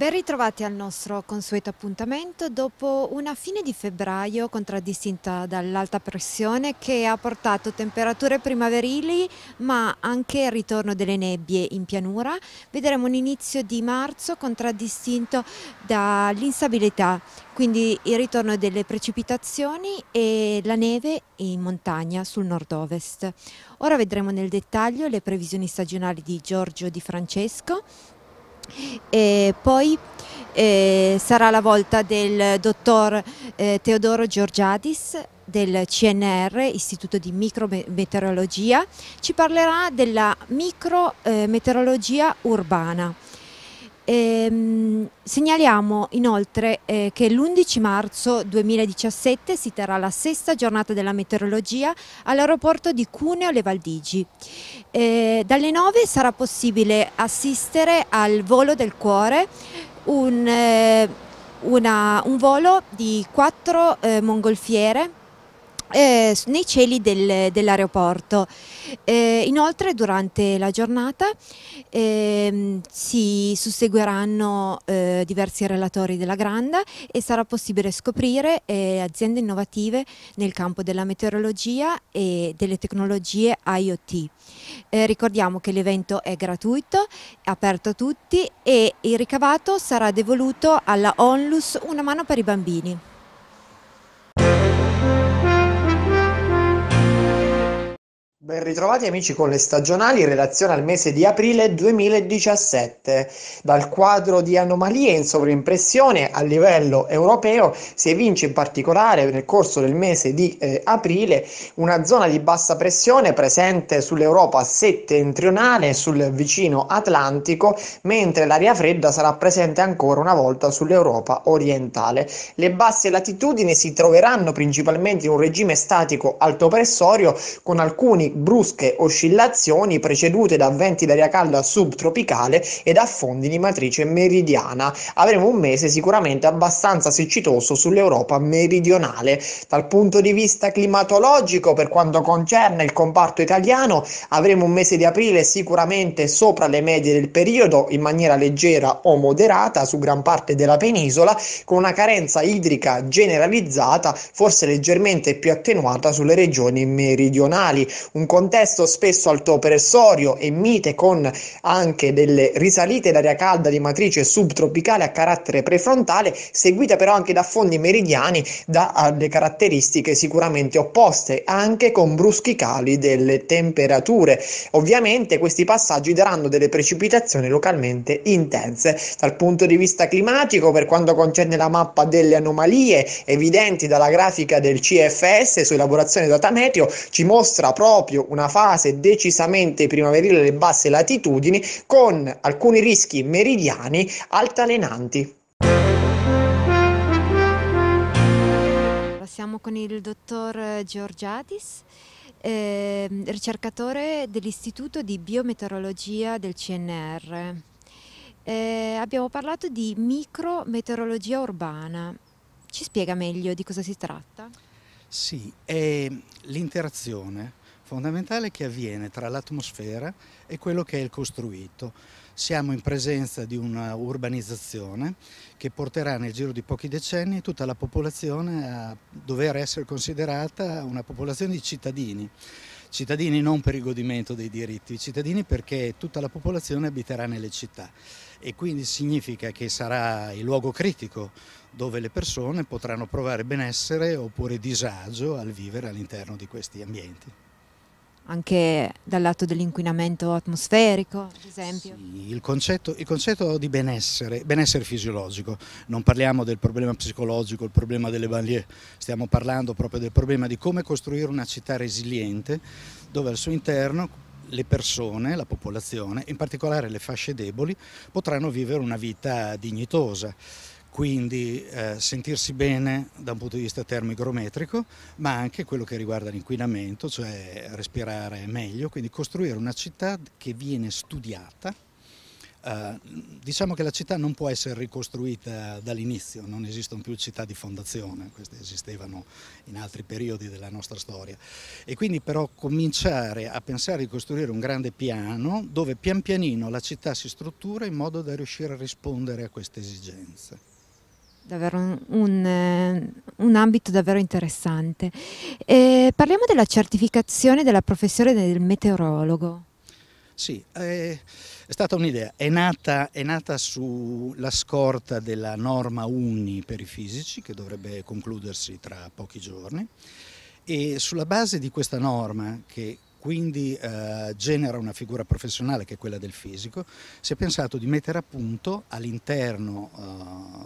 Ben ritrovati al nostro consueto appuntamento dopo una fine di febbraio contraddistinta dall'alta pressione che ha portato temperature primaverili ma anche il ritorno delle nebbie in pianura. Vedremo un inizio di marzo contraddistinto dall'instabilità, quindi il ritorno delle precipitazioni e la neve in montagna sul nord-ovest. Ora vedremo nel dettaglio le previsioni stagionali di Giorgio Di Francesco e poi eh, sarà la volta del dottor eh, Teodoro Giorgiadis del CNR, Istituto di Micrometeorologia, ci parlerà della micrometeorologia urbana. Ehm, segnaliamo inoltre eh, che l'11 marzo 2017 si terrà la sesta giornata della meteorologia all'aeroporto di Cuneo Le Valdigi. Eh, dalle 9 sarà possibile assistere al volo del cuore, un, eh, una, un volo di quattro eh, mongolfiere eh, nei cieli del, dell'aeroporto. Eh, inoltre durante la giornata eh, si susseguiranno eh, diversi relatori della Granda e sarà possibile scoprire eh, aziende innovative nel campo della meteorologia e delle tecnologie IoT. Eh, ricordiamo che l'evento è gratuito, è aperto a tutti e il ricavato sarà devoluto alla ONLUS Una mano per i bambini. Ben ritrovati amici con le stagionali in relazione al mese di aprile 2017. Dal quadro di anomalie in sovrimpressione a livello europeo si evince in particolare nel corso del mese di eh, aprile una zona di bassa pressione presente sull'Europa settentrionale e sul vicino Atlantico, mentre l'aria fredda sarà presente ancora una volta sull'Europa orientale. Le basse latitudini si troveranno principalmente in un regime statico altopressorio con alcuni brusche oscillazioni precedute da venti d'aria calda subtropicale e da fondi di matrice meridiana. Avremo un mese sicuramente abbastanza siccitoso sull'Europa meridionale. Dal punto di vista climatologico, per quanto concerne il comparto italiano, avremo un mese di aprile sicuramente sopra le medie del periodo in maniera leggera o moderata su gran parte della penisola, con una carenza idrica generalizzata, forse leggermente più attenuata sulle regioni meridionali. Un un contesto spesso alto altopressorio e mite con anche delle risalite d'aria calda di matrice subtropicale a carattere prefrontale, seguita però anche da fondi meridiani dalle ah, caratteristiche sicuramente opposte, anche con bruschi cali delle temperature. Ovviamente questi passaggi daranno delle precipitazioni localmente intense. Dal punto di vista climatico, per quanto concerne la mappa delle anomalie evidenti dalla grafica del CFS su elaborazione data meteo, ci mostra proprio proprio una fase decisamente primaverile alle basse latitudini con alcuni rischi meridiani altalenanti. Passiamo con il dottor Georgiadis. Eh, ricercatore dell'Istituto di Biometeorologia del CNR. Eh, abbiamo parlato di micrometeorologia urbana. Ci spiega meglio di cosa si tratta? Sì, è l'interazione fondamentale che avviene tra l'atmosfera e quello che è il costruito. Siamo in presenza di una urbanizzazione che porterà nel giro di pochi decenni tutta la popolazione a dover essere considerata una popolazione di cittadini. Cittadini non per il godimento dei diritti, cittadini perché tutta la popolazione abiterà nelle città e quindi significa che sarà il luogo critico dove le persone potranno provare benessere oppure disagio al vivere all'interno di questi ambienti anche dal lato dell'inquinamento atmosferico, ad esempio? Sì, il, concetto, il concetto, di benessere, benessere fisiologico, non parliamo del problema psicologico, il problema delle banlieue, stiamo parlando proprio del problema di come costruire una città resiliente dove al suo interno le persone, la popolazione, in particolare le fasce deboli, potranno vivere una vita dignitosa quindi eh, sentirsi bene da un punto di vista termoigrometrico, ma anche quello che riguarda l'inquinamento, cioè respirare meglio, quindi costruire una città che viene studiata. Eh, diciamo che la città non può essere ricostruita dall'inizio, non esistono più città di fondazione, queste esistevano in altri periodi della nostra storia. E quindi però cominciare a pensare di costruire un grande piano dove pian pianino la città si struttura in modo da riuscire a rispondere a queste esigenze davvero un, un, eh, un, ambito davvero interessante. Eh, parliamo della certificazione della professione del meteorologo. Sì, eh, è stata un'idea, è nata, è nata sulla scorta della norma UNI per i fisici che dovrebbe concludersi tra pochi giorni e sulla base di questa norma che quindi eh, genera una figura professionale che è quella del fisico, si è pensato di mettere a punto all'interno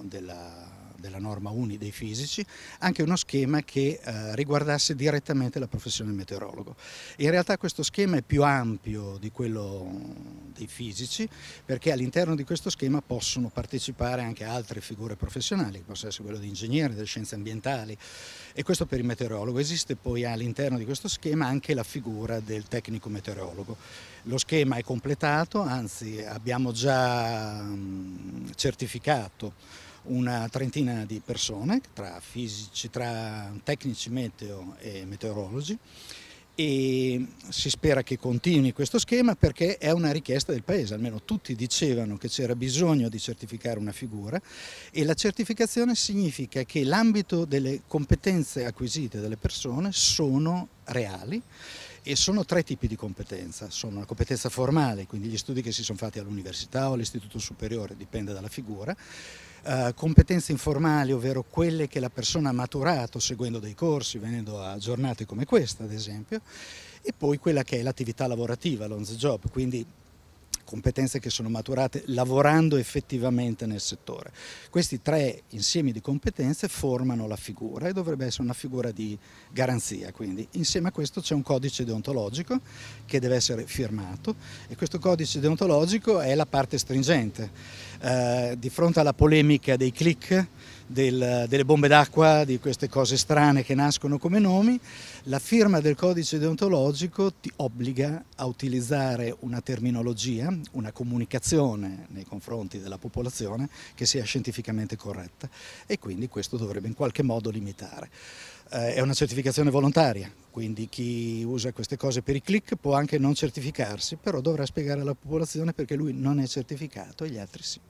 eh, della della norma UNI dei fisici, anche uno schema che eh, riguardasse direttamente la professione meteorologo. In realtà questo schema è più ampio di quello dei fisici perché all'interno di questo schema possono partecipare anche altre figure professionali, che possono essere quelle di ingegneri, delle scienze ambientali e questo per il meteorologo. Esiste poi all'interno di questo schema anche la figura del tecnico meteorologo. Lo schema è completato, anzi abbiamo già mm, certificato una trentina di persone tra, fisici, tra tecnici meteo e meteorologi e si spera che continui questo schema perché è una richiesta del paese, almeno tutti dicevano che c'era bisogno di certificare una figura e la certificazione significa che l'ambito delle competenze acquisite dalle persone sono reali e sono tre tipi di competenza, sono la competenza formale, quindi gli studi che si sono fatti all'università o all'istituto superiore, dipende dalla figura, Uh, competenze informali, ovvero quelle che la persona ha maturato seguendo dei corsi, venendo a giornate come questa ad esempio, e poi quella che è l'attività lavorativa, l'onz job, quindi competenze che sono maturate lavorando effettivamente nel settore. Questi tre insiemi di competenze formano la figura e dovrebbe essere una figura di garanzia, quindi insieme a questo c'è un codice deontologico che deve essere firmato e questo codice deontologico è la parte stringente eh, di fronte alla polemica dei click, del, delle bombe d'acqua, di queste cose strane che nascono come nomi, la firma del codice deontologico ti obbliga a utilizzare una terminologia, una comunicazione nei confronti della popolazione che sia scientificamente corretta e quindi questo dovrebbe in qualche modo limitare. Eh, è una certificazione volontaria, quindi chi usa queste cose per i click può anche non certificarsi, però dovrà spiegare alla popolazione perché lui non è certificato e gli altri sì.